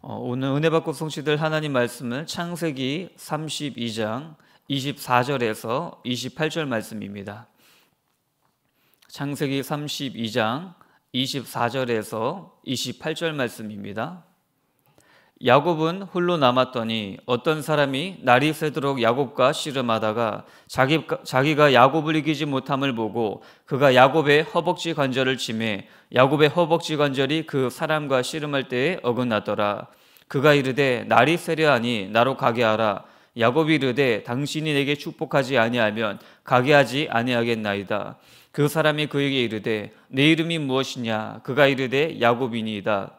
어, 오늘 은혜 받고 성취될 하나님 말씀은 창세기 32장 24절에서 28절 말씀입니다. 창세기 32장 24절에서 28절 말씀입니다. 야곱은 홀로 남았더니 어떤 사람이 날이 새도록 야곱과 씨름하다가 자기, 자기가 야곱을 이기지 못함을 보고 그가 야곱의 허벅지 관절을 침해 야곱의 허벅지 관절이 그 사람과 씨름할 때에 어긋났더라. 그가 이르되 날이 새려 하니 나로 가게 하라. 야곱이 이르되 당신이 내게 축복하지 아니하면 가게 하지 아니하겠나이다. 그 사람이 그에게 이르되 내 이름이 무엇이냐? 그가 이르되 야곱이니이다.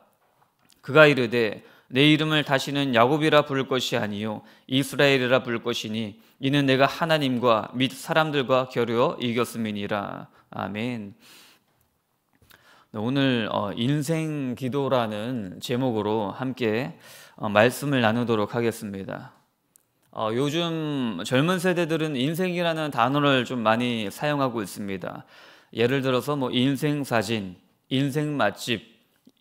그가 이르되 내 이름을 다시는 야곱이라 부를 것이 아니요 이스라엘이라 부를 것이니 이는 내가 하나님과 및 사람들과 겨루어 이겼음이니라. 아멘. 네, 오늘 어, 인생 기도라는 제목으로 함께 어, 말씀을 나누도록 하겠습니다. 어, 요즘 젊은 세대들은 인생이라는 단어를 좀 많이 사용하고 있습니다. 예를 들어서 뭐 인생 사진, 인생 맛집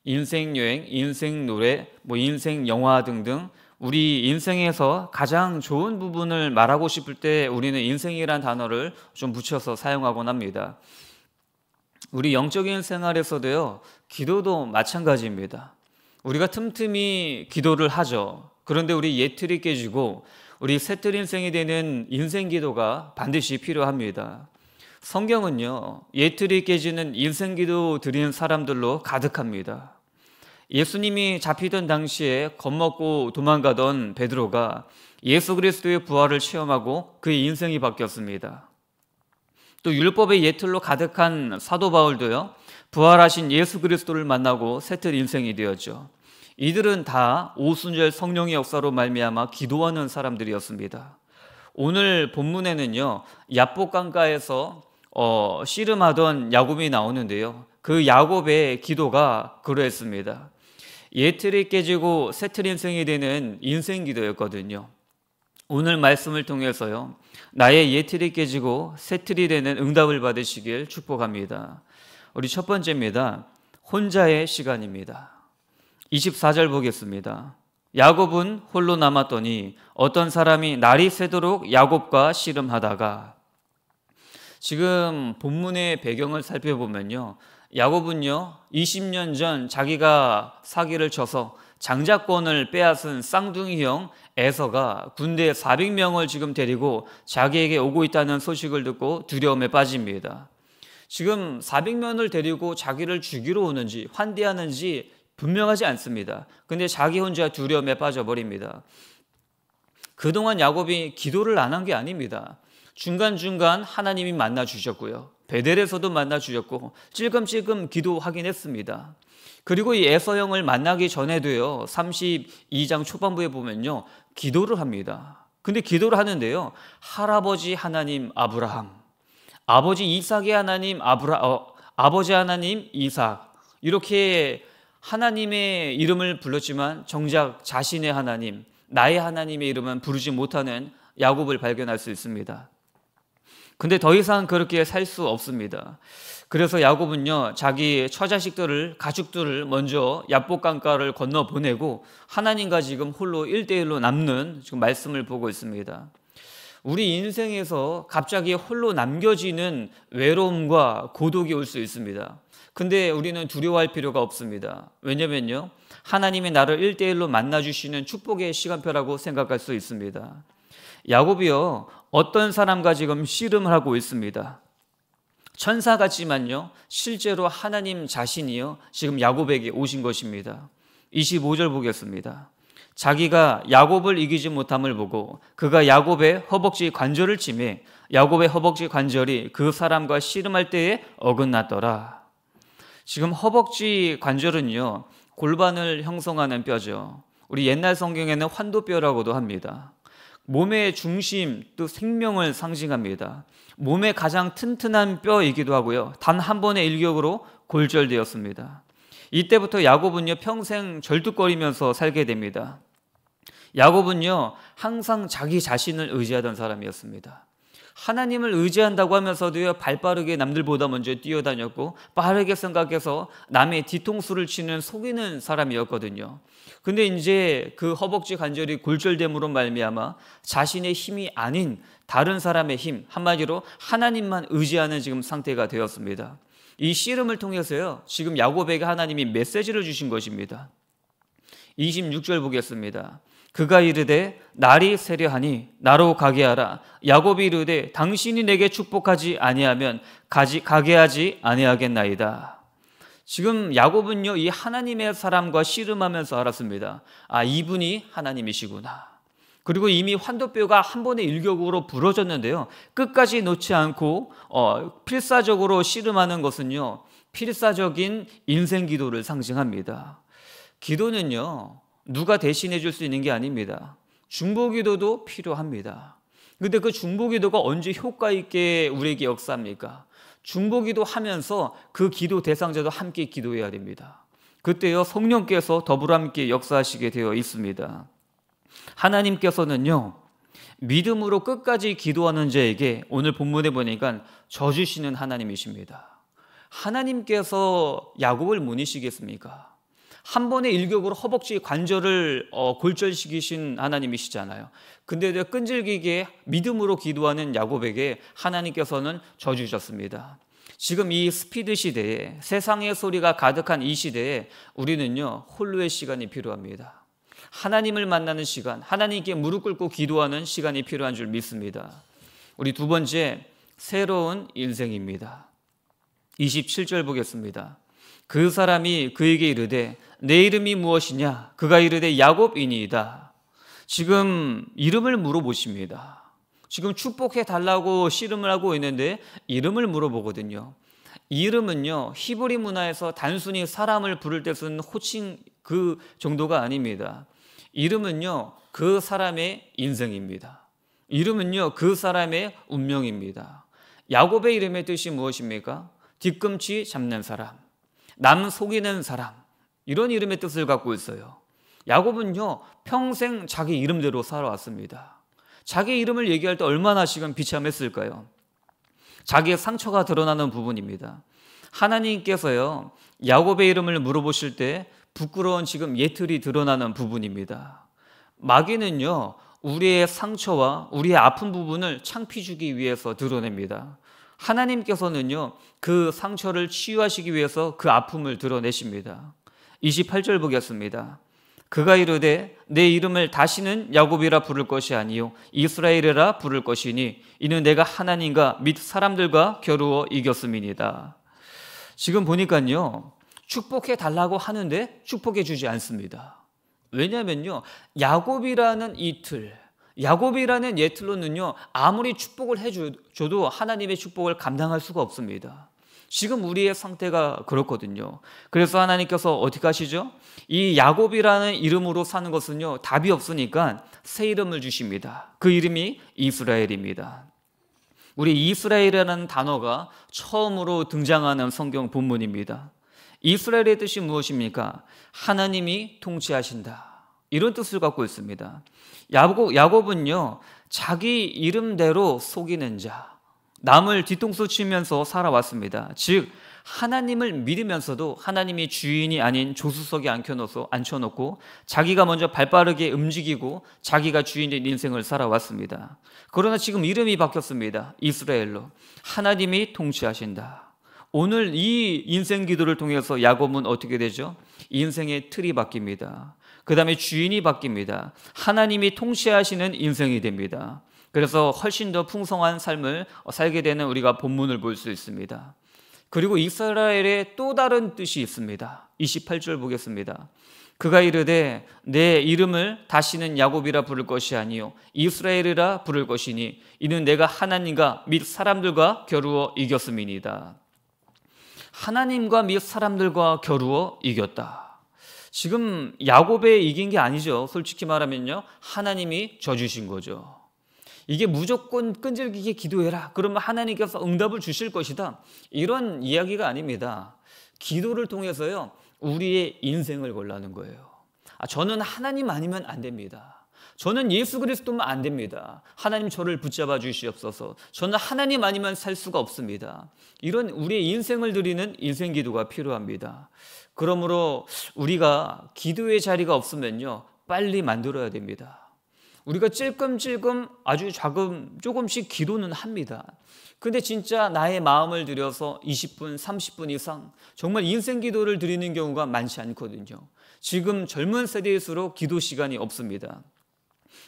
인생 여행, 인생 노래, 뭐 인생 영화 등등 우리 인생에서 가장 좋은 부분을 말하고 싶을 때 우리는 인생이란 단어를 좀 붙여서 사용하곤 합니다. 우리 영적인 생활에서도요, 기도도 마찬가지입니다. 우리가 틈틈이 기도를 하죠. 그런데 우리 예틀이 깨지고 우리 새틀 인생이 되는 인생 기도가 반드시 필요합니다. 성경은요, 예틀이 깨지는 인생기도 드리는 사람들로 가득합니다. 예수님이 잡히던 당시에 겁먹고 도망가던 베드로가 예수 그리스도의 부활을 체험하고 그의 인생이 바뀌었습니다. 또 율법의 예틀로 가득한 사도 바울도요. 부활하신 예수 그리스도를 만나고 새틀 인생이 되었죠. 이들은 다 오순절 성령의 역사로 말미암아 기도하는 사람들이었습니다. 오늘 본문에는요. 야복강가에서 어, 씨름하던 야곱이 나오는데요. 그 야곱의 기도가 그러했습니다. 예틀이 깨지고 새틀 인생이 되는 인생 기도였거든요. 오늘 말씀을 통해서요. 나의 예틀이 깨지고 새틀이 되는 응답을 받으시길 축복합니다. 우리 첫 번째입니다. 혼자의 시간입니다. 24절 보겠습니다. 야곱은 홀로 남았더니 어떤 사람이 날이 새도록 야곱과 씨름하다가 지금 본문의 배경을 살펴보면요. 야곱은요, 20년 전 자기가 사기를 쳐서 장자권을 빼앗은 쌍둥이형 에서가 군대 400명을 지금 데리고 자기에게 오고 있다는 소식을 듣고 두려움에 빠집니다. 지금 400명을 데리고 자기를 죽이러 오는지 환대하는지 분명하지 않습니다. 근데 자기 혼자 두려움에 빠져버립니다. 그동안 야곱이 기도를 안 한 게 아닙니다. 중간중간 하나님이 만나 주셨고요. 베델에서도 만나 주셨고 찔끔찔끔 기도하긴 했습니다. 그리고 이 에서형을 만나기 전에도요. 32장 초반부에 보면요. 기도를 합니다. 근데 기도를 하는데요. 할아버지 하나님 아브라함, 아버지 이삭의 하나님 아브라 어, 아버지 하나님 이삭 이렇게 하나님의 이름을 불렀지만 정작 자신의 하나님, 나의 하나님의 이름은 부르지 못하는 야곱을 발견할 수 있습니다. 근데 더 이상 그렇게 살 수 없습니다. 그래서 야곱은요, 자기 처자식들을, 가축들을 먼저 야복강가를 건너 보내고 하나님과 지금 홀로 일대일로 남는 지금 말씀을 보고 있습니다. 우리 인생에서 갑자기 홀로 남겨지는 외로움과 고독이 올 수 있습니다. 근데 우리는 두려워할 필요가 없습니다. 왜냐면요, 하나님이 나를 일대일로 만나주시는 축복의 시간표라고 생각할 수 있습니다. 야곱이요 어떤 사람과 지금 씨름을 하고 있습니다. 천사 같지만요, 실제로 하나님 자신이요, 지금 야곱에게 오신 것입니다. 25절 보겠습니다. 자기가 야곱을 이기지 못함을 보고 그가 야곱의 허벅지 관절을 치매 야곱의 허벅지 관절이 그 사람과 씨름할 때에 어긋났더라. 지금 허벅지 관절은요, 골반을 형성하는 뼈죠. 우리 옛날 성경에는 환도뼈라고도 합니다. 몸의 중심 또 생명을 상징합니다. 몸의 가장 튼튼한 뼈이기도 하고요. 단 한 번의 일격으로 골절되었습니다. 이때부터 야곱은요 평생 절뚝거리면서 살게 됩니다. 야곱은요 항상 자기 자신을 의지하던 사람이었습니다. 하나님을 의지한다고 하면서도요 발빠르게 남들보다 먼저 뛰어다녔고 빠르게 생각해서 남의 뒤통수를 치는 속이는 사람이었거든요. 근데 이제 그 허벅지 관절이 골절됨으로 말미암아 자신의 힘이 아닌 다른 사람의 힘, 한마디로 하나님만 의지하는 지금 상태가 되었습니다. 이 씨름을 통해서요. 지금 야곱에게 하나님이 메시지를 주신 것입니다. 26절 보겠습니다. 그가 이르되 날이 세려하니 나로 가게 하라. 야곱이 이르되 당신이 내게 축복하지 아니하면 가지 가게 하지 아니하겠나이다. 지금 야곱은요, 이 하나님의 사람과 씨름하면서 알았습니다. 아, 이분이 하나님이시구나. 그리고 이미 환도뼈가 한 번의 일격으로 부러졌는데요. 끝까지 놓지 않고, 어, 필사적으로 씨름하는 것은요, 필사적인 인생 기도를 상징합니다. 기도는요, 누가 대신해 줄 수 있는 게 아닙니다. 중보 기도도 필요합니다. 근데 그 중보 기도가 언제 효과 있게 우리에게 역사합니까? 중보기도 하면서 그 기도 대상자도 함께 기도해야 됩니다. 그때요 성령께서 더불어 함께 역사하시게 되어 있습니다. 하나님께서는요 믿음으로 끝까지 기도하는 자에게 오늘 본문에 보니까 져주시는 하나님이십니다. 하나님께서 야곱을 무니시겠습니까? 한 번의 일격으로 허벅지 관절을 어, 골절시키신 하나님이시잖아요. 근데 끈질기게 믿음으로 기도하는 야곱에게 하나님께서는 져주 주셨습니다. 지금 이 스피드 시대에 세상의 소리가 가득한 이 시대에 우리는요 홀로의 시간이 필요합니다. 하나님을 만나는 시간, 하나님께 무릎 꿇고 기도하는 시간이 필요한 줄 믿습니다. 우리 두 번째 새로운 인생입니다. 27절 보겠습니다. 그 사람이 그에게 이르되 내 이름이 무엇이냐? 그가 이르되 야곱이니이다. 지금 이름을 물어보십니다. 지금 축복해 달라고 씨름을 하고 있는데 이름을 물어보거든요. 이름은요 히브리 문화에서 단순히 사람을 부를 때 쓰는 호칭 그 정도가 아닙니다. 이름은요 그 사람의 인생입니다. 이름은요 그 사람의 운명입니다. 야곱의 이름의 뜻이 무엇입니까? 뒤꿈치 잡는 사람. 남 속이는 사람 이런 이름의 뜻을 갖고 있어요. 야곱은요 평생 자기 이름대로 살아왔습니다. 자기 이름을 얘기할 때 얼마나 시간 비참했을까요? 자기의 상처가 드러나는 부분입니다. 하나님께서요 야곱의 이름을 물어보실 때 부끄러운 지금 예틀이 드러나는 부분입니다. 마귀는요 우리의 상처와 우리의 아픈 부분을 창피 주기 위해서 드러냅니다. 하나님께서는요, 그 상처를 치유하시기 위해서 그 아픔을 드러내십니다. 28절 보겠습니다. 그가 이르되 내 이름을 다시는 야곱이라 부를 것이 아니요 이스라엘이라 부를 것이니 이는 내가 하나님과 및 사람들과 겨루어 이겼음이니다. 지금 보니까요. 축복해 달라고 하는데 축복해 주지 않습니다. 왜냐면요. 야곱이라는 이틀 야곱이라는 예틀로는요, 아무리 축복을 해줘도 하나님의 축복을 감당할 수가 없습니다. 지금 우리의 상태가 그렇거든요. 그래서 하나님께서 어떻게 하시죠? 이 야곱이라는 이름으로 사는 것은요, 답이 없으니까 새 이름을 주십니다. 그 이름이 이스라엘입니다. 우리 이스라엘이라는 단어가 처음으로 등장하는 성경 본문입니다. 이스라엘의 뜻이 무엇입니까? 하나님이 통치하신다. 이런 뜻을 갖고 있습니다. 야곱, 야곱은요, 자기 이름대로 속이는 자, 남을 뒤통수 치면서 살아왔습니다. 즉, 하나님을 믿으면서도 하나님이 주인이 아닌 조수석에 앉혀놓고, 앉혀놓고 자기가 먼저 발 빠르게 움직이고 자기가 주인인 인생을 살아왔습니다. 그러나 지금 이름이 바뀌었습니다. 이스라엘로. 하나님이 통치하신다. 오늘 이 인생 기도를 통해서 야곱은 어떻게 되죠? 인생의 틀이 바뀝니다. 그 다음에 주인이 바뀝니다. 하나님이 통치하시는 인생이 됩니다. 그래서 훨씬 더 풍성한 삶을 살게 되는 우리가 본문을 볼 수 있습니다. 그리고 이스라엘의 또 다른 뜻이 있습니다. 28절 보겠습니다. 그가 이르되 내 이름을 다시는 야곱이라 부를 것이 아니요 이스라엘이라 부를 것이니 이는 내가 하나님과 및 사람들과 겨루어 이겼음이니이다. 하나님과 미 사람들과 겨루어 이겼다. 지금 야곱에 이긴 게 아니죠. 솔직히 말하면요. 하나님이 져주신 거죠. 이게 무조건 끈질기게 기도해라. 그러면 하나님께서 응답을 주실 것이다. 이런 이야기가 아닙니다. 기도를 통해서요. 우리의 인생을 걸라는 거예요. 아, 저는 하나님 아니면 안 됩니다. 저는 예수 그리스도면안 됩니다. 하나님 저를 붙잡아 주시옵소서. 저는 하나님 아니면 살 수가 없습니다. 이런 우리의 인생을 드리는 인생 기도가 필요합니다. 그러므로 우리가 기도의 자리가 없으면요. 빨리 만들어야 됩니다. 우리가 찔끔찔끔 아주 작은 조금씩 기도는 합니다. 근데 진짜 나의 마음을 들여서 20분, 30분 이상 정말 인생 기도를 드리는 경우가 많지 않거든요. 지금 젊은 세대일수록 기도 시간이 없습니다.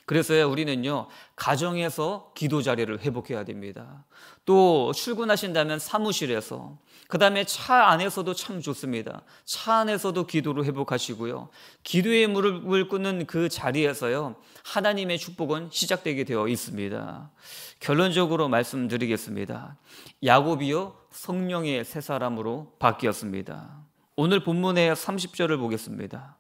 그래서 우리는요, 가정에서 기도 자리를 회복해야 됩니다. 또 출근하신다면 사무실에서, 그 다음에 차 안에서도 참 좋습니다. 차 안에서도 기도를 회복하시고요. 기도의 무릎을 꿇는 그 자리에서요, 하나님의 축복은 시작되게 되어 있습니다. 결론적으로 말씀드리겠습니다. 야곱이요, 성령의 새 사람으로 바뀌었습니다. 오늘 본문의 30절을 보겠습니다.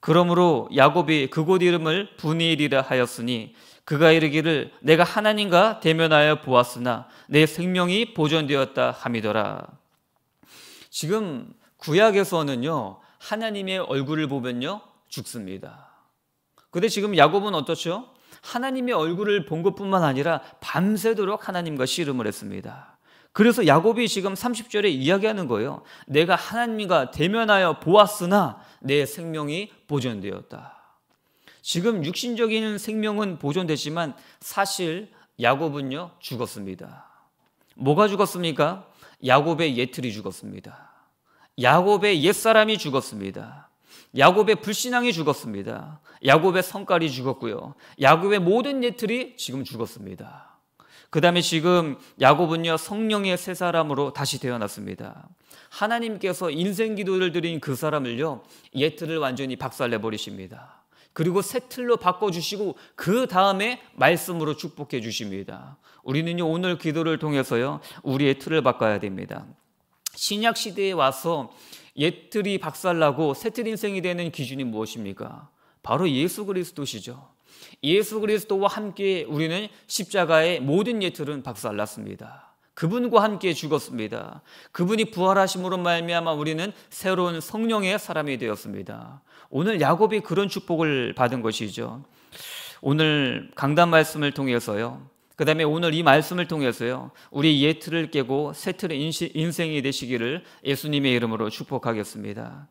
그러므로 야곱이 그곳 이름을 분이엘이라 하였으니 그가 이르기를 내가 하나님과 대면하여 보았으나 내 생명이 보존되었다 함이더라. 지금 구약에서는요 하나님의 얼굴을 보면요 죽습니다. 그런데 지금 야곱은 어떻죠? 하나님의 얼굴을 본 것뿐만 아니라 밤새도록 하나님과 씨름을 했습니다. 그래서 야곱이 지금 30절에 이야기하는 거예요. 내가 하나님과 대면하여 보았으나 내 생명이 보존되었다. 지금 육신적인 생명은 보존되지만 사실 야곱은요 죽었습니다. 뭐가 죽었습니까? 야곱의 예틀이 죽었습니다. 야곱의 옛사람이 죽었습니다. 야곱의 불신앙이 죽었습니다. 야곱의 성깔이 죽었고요. 야곱의 모든 예틀이 지금 죽었습니다. 그 다음에 지금 야곱은요, 성령의 새 사람으로 다시 태어났습니다. 하나님께서 인생 기도를 드린 그 사람을요, 예틀을 완전히 박살내버리십니다. 그리고 새 틀로 바꿔주시고, 그 다음에 말씀으로 축복해 주십니다. 우리는요, 오늘 기도를 통해서요, 우리의 틀을 바꿔야 됩니다. 신약 시대에 와서 예틀이 박살나고 새 틀 인생이 되는 기준이 무엇입니까? 바로 예수 그리스도시죠. 예수 그리스도와 함께 우리는 십자가의 모든 예틀은 박살났습니다. 그분과 함께 죽었습니다. 그분이 부활하심으로 말미암아 우리는 새로운 성령의 사람이 되었습니다. 오늘 야곱이 그런 축복을 받은 것이죠. 오늘 강단 말씀을 통해서요. 그 다음에 오늘 이 말씀을 통해서요, 우리 예틀을 깨고 새틀의 인생이 되시기를 예수님의 이름으로 축복하겠습니다.